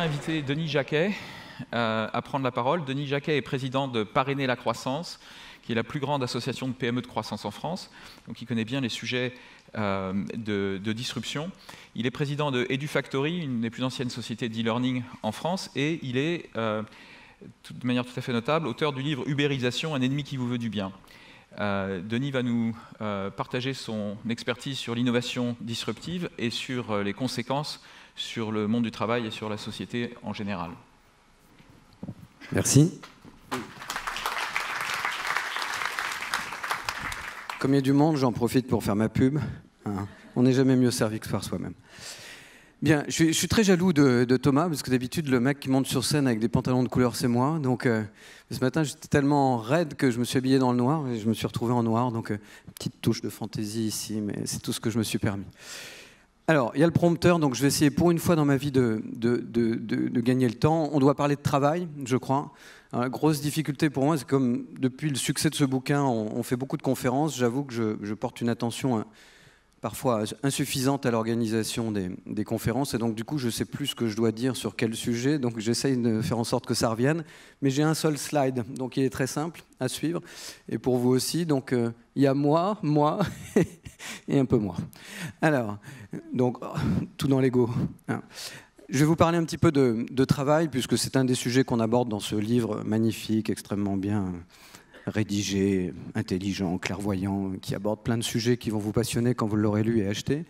inviter Denis Jacquet euh, à prendre la parole. Denis Jacquet est président de Parrainer la croissance, qui est la plus grande association de PME de croissance en France, donc il connaît bien les sujets euh, de, disruption. Il est président de EduFactory, une des plus anciennes sociétés d'e-learning en France, et il est, euh, de manière tout à fait notable, auteur du livre Uberisation, un ennemi qui vous veut du bien. Denis va nous partager son expertise sur l'innovation disruptive et sur les conséquences sur le monde du travail et sur la société en général. Merci. Comme il y a du monde, j'en profite pour faire ma pub. Hein. On n'est jamais mieux servi que par soi-même. Bien, je suis, très jaloux de, Thomas, parce que d'habitude, le mec qui monte sur scène avec des pantalons de couleur, c'est moi. Donc, euh, ce matin, j'étais tellement raide que je me suis habillé dans le noir, et je me suis retrouvé en noir. Donc, euh, petite touche de fantaisie ici, mais c'est tout ce que je me suis permis. Alors, il y a le prompteur, donc je vais essayer pour une fois dans ma vie de, de, gagner le temps. On doit parler de travail, je crois. Hein, grosse difficulté pour moi, c'est comme depuis le succès de ce bouquin, on, fait beaucoup de conférences, j'avoue que je, je, porte une attention hein, parfois insuffisante à l'organisation des, conférences. Et donc, du coup, je ne sais plus ce que je dois dire sur quel sujet. Donc, j'essaye de faire en sorte que ça revienne. Mais j'ai un seul slide. Donc, il est très simple à suivre. Et pour vous aussi. Donc, euh, il y a moi, moi et un peu moi. Alors, donc, tout dans l'ego. Hein. Je vais vous parler un petit peu de, de travail, puisque c'est un des sujets qu'on aborde dans ce livre magnifique, extrêmement bien rédigé, intelligent, clairvoyant, qui aborde plein de sujets qui vont vous passionner quand vous l'aurez lu et acheté.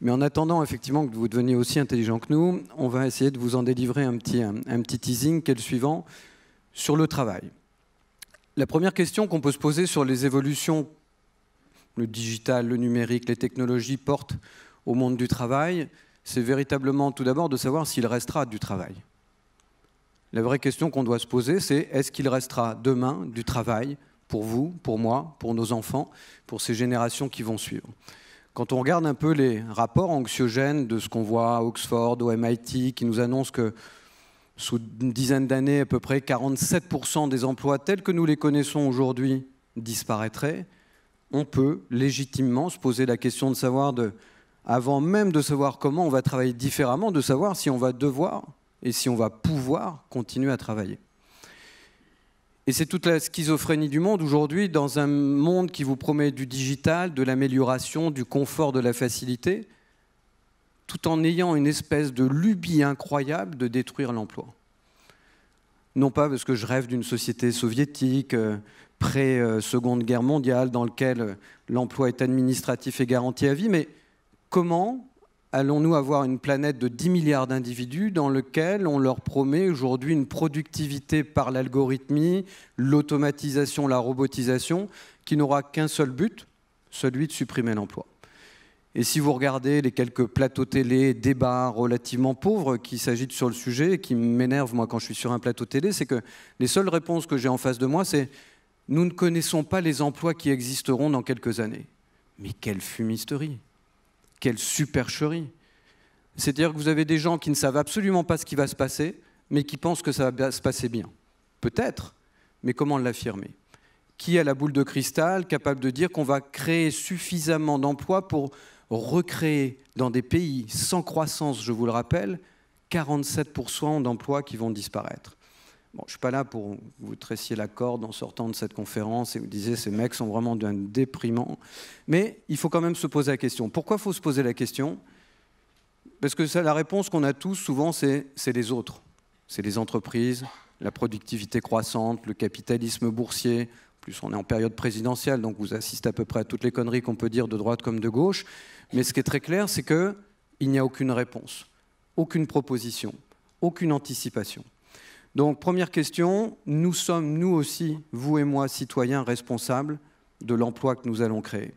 Mais en attendant, effectivement, que vous deveniez aussi intelligent que nous, on va essayer de vous en délivrer un petit, un, petit teasing qui est le suivant, sur le travail. La première question qu'on peut se poser sur les évolutions, le digital, le numérique, les technologies portent au monde du travail, c'est véritablement tout d'abord de savoir s'il restera du travail. La vraie question qu'on doit se poser, c'est est-ce qu'il restera demain du travail pour vous, pour moi, pour nos enfants, pour ces générations qui vont suivre quand on regarde un peu les rapports anxiogènes de ce qu'on voit à Oxford, au MIT, qui nous annoncent que sous une dizaine d'années, à peu près 47% des emplois tels que nous les connaissons aujourd'hui disparaîtraient, on peut légitimement se poser la question de savoir, avant même de savoir comment on va travailler différemment, de savoir si on va devoir et si on va pouvoir continuer à travailler. Et c'est toute la schizophrénie du monde aujourd'hui, dans un monde qui vous promet du digital, de l'amélioration, du confort, de la facilité, tout en ayant une espèce de lubie incroyable de détruire l'emploi. Non pas parce que je rêve d'une société soviétique, euh, pré-seconde guerre mondiale, dans laquelle euh, l'emploi est administratif et garanti à vie, mais comment allons-nous avoir une planète de 10 milliards d'individus dans lequel on leur promet aujourd'hui une productivité par l'algorithmie, l'automatisation, la robotisation, qui n'aura qu'un seul but, celui de supprimer l'emploi. Et si vous regardez les quelques plateaux télé, débats relativement pauvres qui s'agitent sur le sujet et qui m'énervent moi quand je suis sur un plateau télé, c'est que les seules réponses que j'ai en face de moi, c'est nous ne connaissons pas les emplois qui existeront dans quelques années. Mais quelle fumisterie quelle supercherie C'est-à-dire que vous avez des gens qui ne savent absolument pas ce qui va se passer, mais qui pensent que ça va se passer bien. Peut-être, mais comment l'affirmer Qui a la boule de cristal capable de dire qu'on va créer suffisamment d'emplois pour recréer dans des pays sans croissance, je vous le rappelle, 47% d'emplois qui vont disparaître je ne suis pas là pour vous tressiez la corde en sortant de cette conférence et vous disiez ces mecs sont vraiment d'un déprimant. Mais il faut quand même se poser la question. Pourquoi faut se poser la question Parce que la réponse qu'on a tous souvent, c'est les autres. C'est les entreprises, la productivité croissante, le capitalisme boursier. plus, on est en période présidentielle, donc vous assistez à peu près à toutes les conneries qu'on peut dire de droite comme de gauche. Mais ce qui est très clair, c'est qu'il n'y a aucune réponse, aucune proposition, aucune anticipation. Donc première question, nous sommes nous aussi, vous et moi, citoyens responsables de l'emploi que nous allons créer.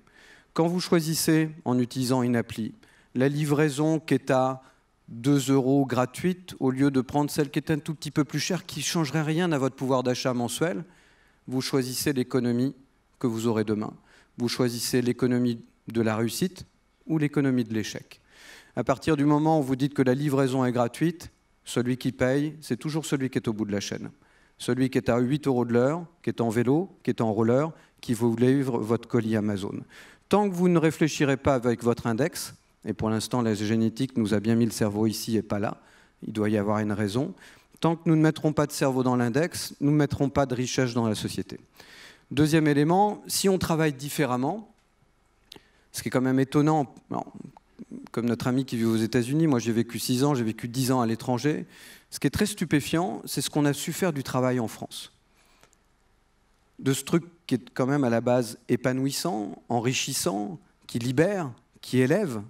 Quand vous choisissez, en utilisant une appli, la livraison qui est à 2 euros gratuite, au lieu de prendre celle qui est un tout petit peu plus chère, qui ne changerait rien à votre pouvoir d'achat mensuel, vous choisissez l'économie que vous aurez demain. Vous choisissez l'économie de la réussite ou l'économie de l'échec. À partir du moment où vous dites que la livraison est gratuite, celui qui paye, c'est toujours celui qui est au bout de la chaîne. Celui qui est à 8 euros de l'heure, qui est en vélo, qui est en roller, qui vous livre votre colis Amazon. Tant que vous ne réfléchirez pas avec votre index, et pour l'instant la génétique nous a bien mis le cerveau ici et pas là, il doit y avoir une raison, tant que nous ne mettrons pas de cerveau dans l'index, nous ne mettrons pas de richesse dans la société. Deuxième élément, si on travaille différemment, ce qui est quand même étonnant, comme notre ami qui vit aux États-Unis, moi j'ai vécu 6 ans, j'ai vécu 10 ans à l'étranger. Ce qui est très stupéfiant, c'est ce qu'on a su faire du travail en France. De ce truc qui est quand même à la base épanouissant, enrichissant, qui libère, qui élève,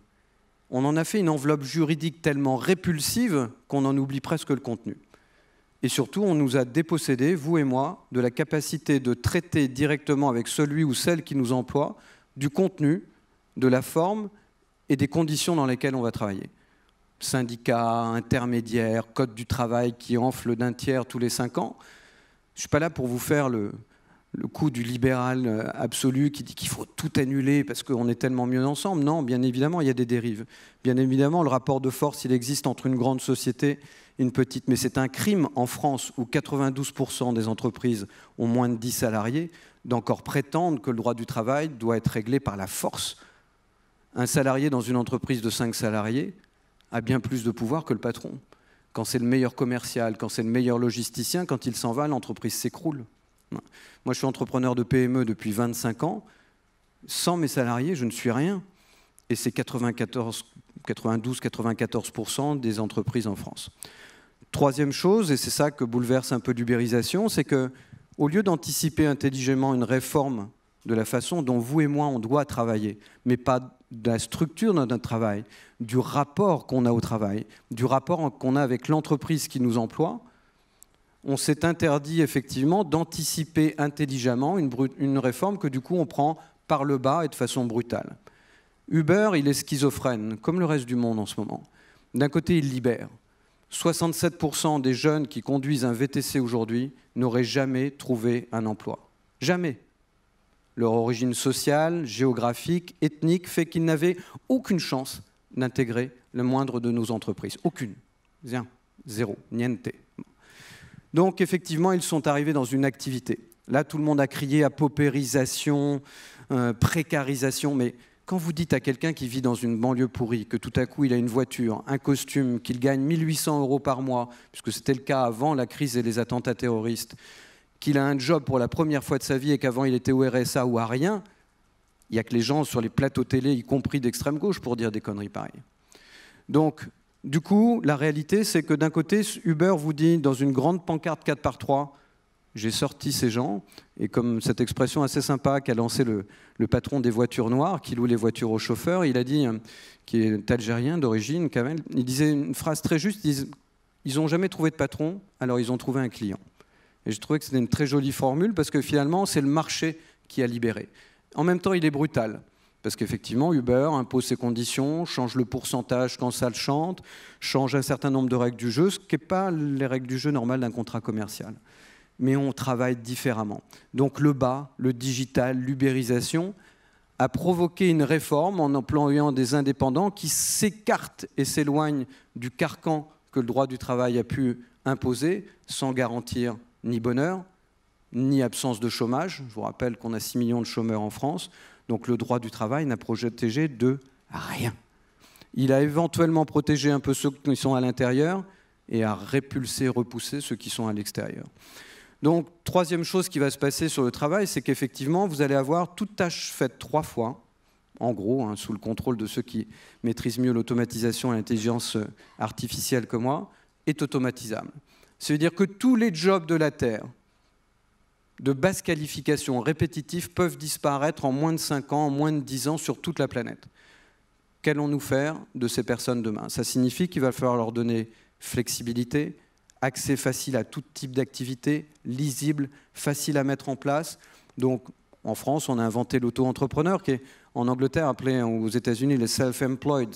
on en a fait une enveloppe juridique tellement répulsive qu'on en oublie presque le contenu. Et surtout, on nous a dépossédés, vous et moi, de la capacité de traiter directement avec celui ou celle qui nous emploie du contenu, de la forme et des conditions dans lesquelles on va travailler. Syndicats, intermédiaires, code du travail qui enfle d'un tiers tous les cinq ans. Je ne suis pas là pour vous faire le, le coup du libéral euh, absolu qui dit qu'il faut tout annuler parce qu'on est tellement mieux ensemble. Non, bien évidemment, il y a des dérives. Bien évidemment, le rapport de force, il existe entre une grande société et une petite. Mais c'est un crime en France où 92% des entreprises ont moins de 10 salariés d'encore prétendre que le droit du travail doit être réglé par la force un salarié dans une entreprise de 5 salariés a bien plus de pouvoir que le patron. Quand c'est le meilleur commercial, quand c'est le meilleur logisticien, quand il s'en va, l'entreprise s'écroule. Moi, je suis entrepreneur de PME depuis 25 ans. Sans mes salariés, je ne suis rien. Et c'est 92, 94% des entreprises en France. Troisième chose, et c'est ça que bouleverse un peu l'ubérisation, c'est que au lieu d'anticiper intelligemment une réforme de la façon dont vous et moi on doit travailler, mais pas de la structure de notre travail, du rapport qu'on a au travail, du rapport qu'on a avec l'entreprise qui nous emploie, on s'est interdit effectivement d'anticiper intelligemment une, réforme que du coup on prend par le bas et de façon brutale. Uber, il est schizophrène, comme le reste du monde en ce moment. D'un côté, il libère. 67% des jeunes qui conduisent un VTC aujourd'hui n'auraient jamais trouvé un emploi. Jamais. Leur origine sociale, géographique, ethnique fait qu'ils n'avaient aucune chance d'intégrer le moindre de nos entreprises. Aucune. Zéro. Niente. Donc effectivement, ils sont arrivés dans une activité. Là, tout le monde a crié à paupérisation, euh, précarisation, mais quand vous dites à quelqu'un qui vit dans une banlieue pourrie que tout à coup il a une voiture, un costume, qu'il gagne 1800 euros par mois, puisque c'était le cas avant la crise et les attentats terroristes, qu'il a un job pour la première fois de sa vie et qu'avant il était au RSA ou à rien, il n'y a que les gens sur les plateaux télé, y compris d'extrême gauche, pour dire des conneries pareilles. Donc, du coup, la réalité, c'est que d'un côté, Uber vous dit dans une grande pancarte 4 par 3 j'ai sorti ces gens, et comme cette expression assez sympa qu'a lancé le, patron des voitures noires, qui loue les voitures aux chauffeurs, il a dit, euh, qui est algérien d'origine, Kamel, il disait une phrase très juste, ils n'ont jamais trouvé de patron, alors ils ont trouvé un client. Et je trouvais que c'était une très jolie formule parce que finalement, c'est le marché qui a libéré. En même temps, il est brutal. Parce qu'effectivement, Uber impose ses conditions, change le pourcentage quand ça le chante, change un certain nombre de règles du jeu, ce qui n'est pas les règles du jeu normales d'un contrat commercial. Mais on travaille différemment. Donc le bas, le digital, l'ubérisation a provoqué une réforme en employant des indépendants qui s'écartent et s'éloignent du carcan que le droit du travail a pu imposer sans garantir ni bonheur, ni absence de chômage. Je vous rappelle qu'on a 6 millions de chômeurs en France, donc le droit du travail n'a protégé de rien. Il a éventuellement protégé un peu ceux qui sont à l'intérieur et a répulsé, repoussé ceux qui sont à l'extérieur. Donc, troisième chose qui va se passer sur le travail, c'est qu'effectivement, vous allez avoir toute tâche faite trois fois, en gros, hein, sous le contrôle de ceux qui maîtrisent mieux l'automatisation et l'intelligence euh, artificielle que moi, est automatisable. C'est-à-dire que tous les jobs de la Terre de basse qualification répétitifs peuvent disparaître en moins de 5 ans, en moins de 10 ans sur toute la planète. Qu'allons-nous faire de ces personnes demain Ça signifie qu'il va falloir leur donner flexibilité, accès facile à tout type d'activité, lisible, facile à mettre en place. Donc en France, on a inventé l'auto-entrepreneur qui est en Angleterre appelé aux États-Unis les self employed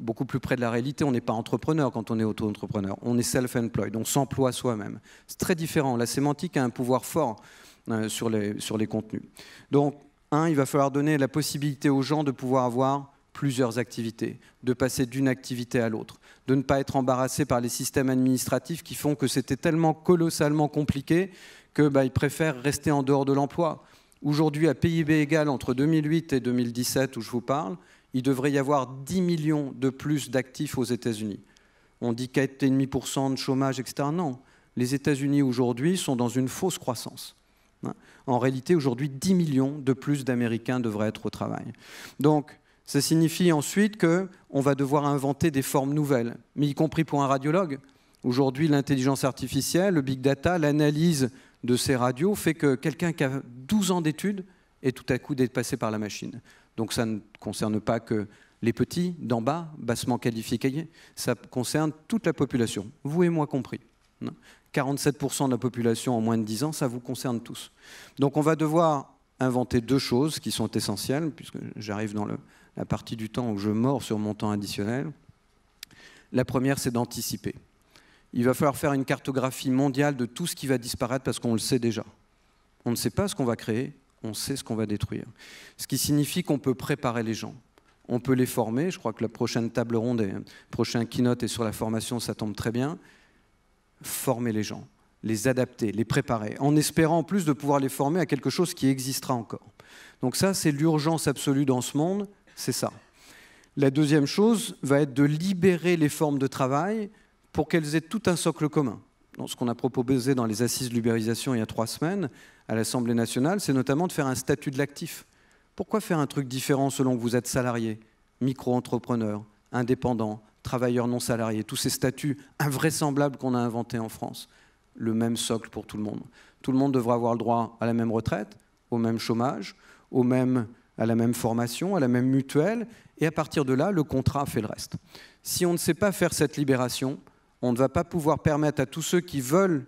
beaucoup plus près de la réalité. On n'est pas entrepreneur quand on est auto-entrepreneur. On est self-employed, on s'emploie soi-même. C'est très différent. La sémantique a un pouvoir fort euh, sur, les, sur les contenus. Donc, un, il va falloir donner la possibilité aux gens de pouvoir avoir plusieurs activités, de passer d'une activité à l'autre, de ne pas être embarrassé par les systèmes administratifs qui font que c'était tellement colossalement compliqué qu'ils bah, préfèrent rester en dehors de l'emploi. Aujourd'hui, à PIB égal entre 2008 et 2017 où je vous parle, il devrait y avoir 10 millions de plus d'actifs aux États-Unis. On dit 4,5% de chômage, etc. Non, les États-Unis aujourd'hui sont dans une fausse croissance. Hein? En réalité, aujourd'hui, 10 millions de plus d'Américains devraient être au travail. Donc, ça signifie ensuite qu'on va devoir inventer des formes nouvelles, mais y compris pour un radiologue. Aujourd'hui, l'intelligence artificielle, le big data, l'analyse de ces radios fait que quelqu'un qui a 12 ans d'études est tout à coup dépassé par la machine. Donc ça ne concerne pas que les petits d'en bas, bassement qualifiés, ça concerne toute la population, vous et moi compris. 47% hein de la population en moins de 10 ans, ça vous concerne tous. Donc on va devoir inventer deux choses qui sont essentielles, puisque j'arrive dans la partie du temps où je mors sur mon temps additionnel. La première, c'est d'anticiper. Il va falloir faire une cartographie mondiale de tout ce qui va disparaître parce qu'on le sait déjà. On ne sait pas ce qu'on va créer, on sait ce qu'on va détruire. Ce qui signifie qu'on peut préparer les gens. On peut les former. Je crois que la prochaine table ronde et le prochain keynote est sur la formation, ça tombe très bien. Former les gens, les adapter, les préparer, en espérant en plus de pouvoir les former à quelque chose qui existera encore. Donc ça, c'est l'urgence absolue dans ce monde, c'est ça. La deuxième chose va être de libérer les formes de travail pour qu'elles aient tout un socle commun. Dans ce qu'on a proposé dans les assises de l'ubérisation il y a trois semaines, à l'Assemblée nationale, c'est notamment de faire un statut de l'actif. Pourquoi faire un truc différent selon que vous êtes salarié, micro-entrepreneur, indépendant, travailleur non salarié, tous ces statuts invraisemblables qu'on a inventés en France Le même socle pour tout le monde. Tout le monde devra avoir le droit à la même retraite, au même chômage, à la même formation, à la même mutuelle, et à partir de là, le contrat fait le reste. Si on ne sait pas faire cette libération, on ne va pas pouvoir permettre à tous ceux qui veulent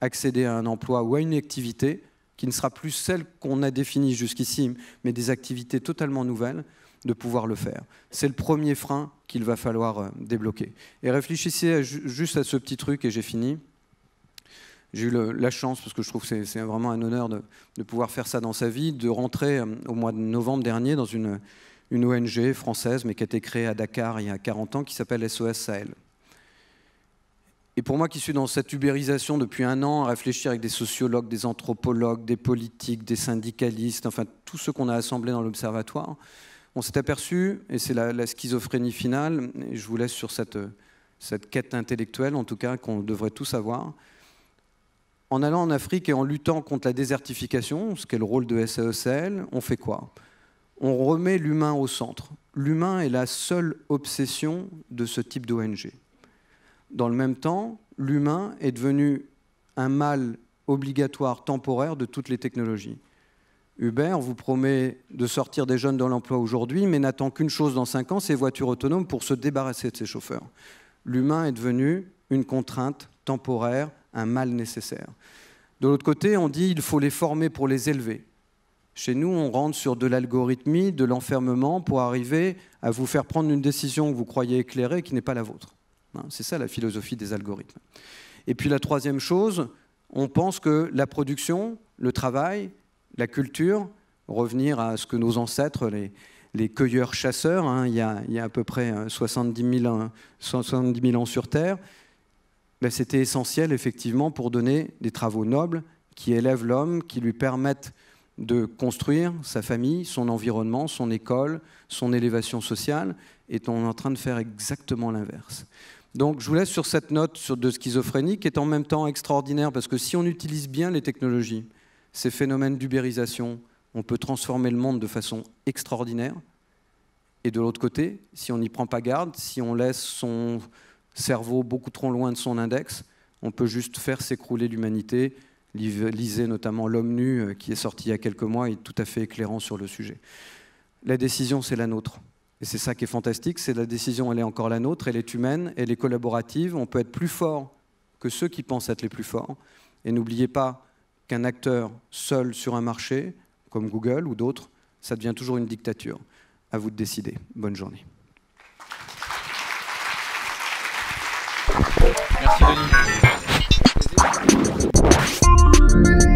accéder à un emploi ou à une activité qui ne sera plus celle qu'on a définie jusqu'ici, mais des activités totalement nouvelles, de pouvoir le faire. C'est le premier frein qu'il va falloir euh, débloquer. Et réfléchissez juste à ce petit truc, et j'ai fini. J'ai eu la chance, parce que je trouve que c'est vraiment un honneur de, pouvoir faire ça dans sa vie, de rentrer euh, au mois de novembre dernier dans une, une ONG française, mais qui a été créée à Dakar il y a 40 ans, qui s'appelle SOS Sahel. Et pour moi qui suis dans cette ubérisation depuis un an, à réfléchir avec des sociologues, des anthropologues, des politiques, des syndicalistes, enfin tous ceux qu'on a assemblés dans l'observatoire, on s'est aperçu, et c'est la, schizophrénie finale, et je vous laisse sur cette, cette quête intellectuelle en tout cas qu'on devrait tous avoir, en allant en Afrique et en luttant contre la désertification, ce qu'est le rôle de SAECL, on fait quoi On remet l'humain au centre. L'humain est la seule obsession de ce type d'ONG. Dans le même temps, l'humain est devenu un mal obligatoire temporaire de toutes les technologies. Uber vous promet de sortir des jeunes dans l'emploi aujourd'hui, mais n'attend qu'une chose dans cinq ans, ses voitures autonomes pour se débarrasser de ses chauffeurs. L'humain est devenu une contrainte temporaire, un mal nécessaire. De l'autre côté, on dit il faut les former pour les élever. Chez nous, on rentre sur de l'algorithmie, de l'enfermement pour arriver à vous faire prendre une décision que vous croyez éclairée qui n'est pas la vôtre. Hein. C'est ça la philosophie des algorithmes. Et puis la troisième chose, on pense que la production, le travail, la culture, revenir à ce que nos ancêtres, les, cueilleurs-chasseurs, hein, il, y a à peu près 70 euh, 000, ans sur Terre, ben, c'était essentiel effectivement pour donner des travaux nobles qui élèvent l'homme, qui lui permettent de construire sa famille, son environnement, son école, son élévation sociale, et on est en train de faire exactement l'inverse. Donc je vous laisse sur cette note sur de schizophrénie qui est en même temps extraordinaire parce que si on utilise bien les technologies, ces phénomènes d'ubérisation, on peut transformer le monde de façon extraordinaire. Et de l'autre côté, si on n'y prend pas garde, si on laisse son cerveau beaucoup trop loin de son index, on peut juste faire s'écrouler l'humanité. Lisez notamment L'homme nu euh, qui est sorti il y a quelques mois et tout à fait éclairant sur le sujet. La décision, c'est la nôtre. Et c'est ça qui est fantastique, c'est la décision, elle est encore la nôtre, elle est humaine, elle est collaborative, on peut être plus fort que ceux qui pensent être les plus forts. Et n'oubliez pas qu'un acteur seul sur un marché, comme Google ou d'autres, ça devient toujours une dictature. À vous de décider. Bonne journée. Merci Denis.